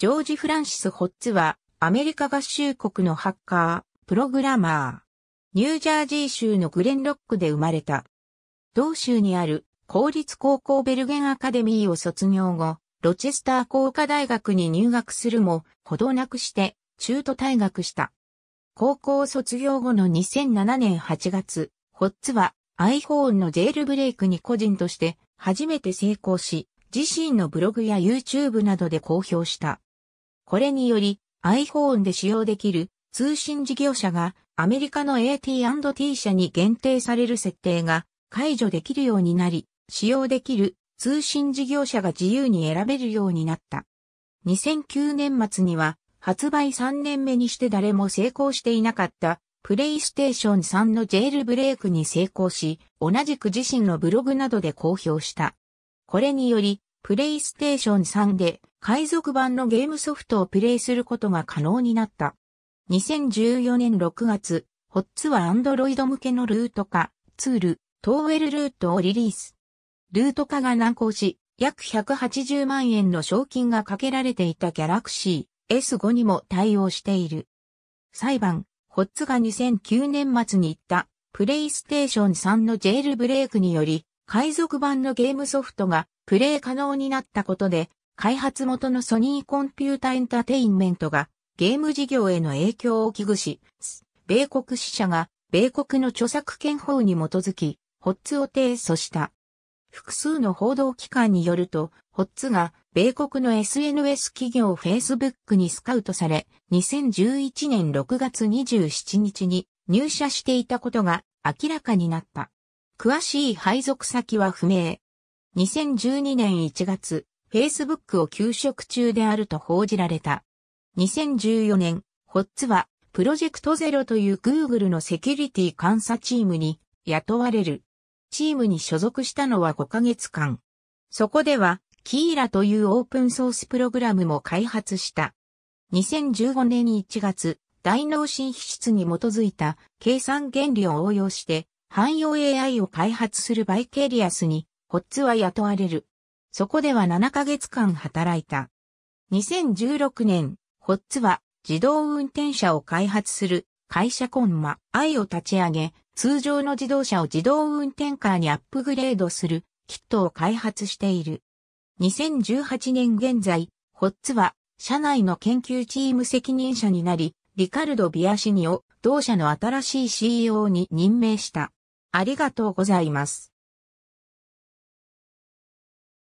ジョージ・フランシス・ホッツは、アメリカ合衆国のハッカー、プログラマー。ニュージャージー州のグレンロックで生まれた。同州にある公立高校ベルゲンアカデミーを卒業後、ロチェスター工科大学に入学するも、ほどなくして、中途退学した。高校卒業後の2007年8月、ホッツは iPhone のジェールブレイクに個人として初めて成功し、自身のブログや YouTube などで公表した。これにより iPhone で使用できる通信事業者がアメリカの AT&T 社に限定される設定が解除できるようになり、使用できる通信事業者が自由に選べるようになった。2009年末には発売3年目にして誰も成功していなかったプレイステーション3のジェールブレイクに成功し、同じく自身のブログなどで公表した。これにより、プレイステーション3で海賊版のゲームソフトをプレイすることが可能になった。2014年6月、ホッツはアンドロイド向けのルート化、ツール、トーウェルルートをリリース。ルート化が難航し、約180万円の賞金がかけられていたギャラクシー S5 にも対応している。裁判、ホッツが2009年末に行ったプレイステーション3のジェールブレイクにより、海賊版のゲームソフトがプレイ可能になったことで、開発元のソニーコンピュータエンタテインメントがゲーム事業への影響を危惧し、米国支社が米国の著作権法に基づき、ホッツを提訴した。複数の報道機関によると、ホッツが米国の SNS 企業 Facebook にスカウトされ、2011年6月27日に入社していたことが明らかになった。詳しい配属先は不明。2012年1月、Facebook を休職中であると報じられた。2014年、ホッツは、プロジェクトゼロという Google のセキュリティ監査チームに雇われる。チームに所属したのは5ヶ月間。そこでは、キーラというオープンソースプログラムも開発した。2015年1月、大脳神秘質に基づいた計算原理を応用して、汎用 AI を開発するバイケリアスに、ホッツは雇われる。そこでは7ヶ月間働いた。2016年、ホッツは自動運転車を開発する会社コンマ I を立ち上げ、通常の自動車を自動運転カーにアップグレードするキットを開発している。2018年現在、ホッツは社内の研究チーム責任者になり、リカルド・ビアシニを同社の新しい CEO に任命した。ありがとうございます。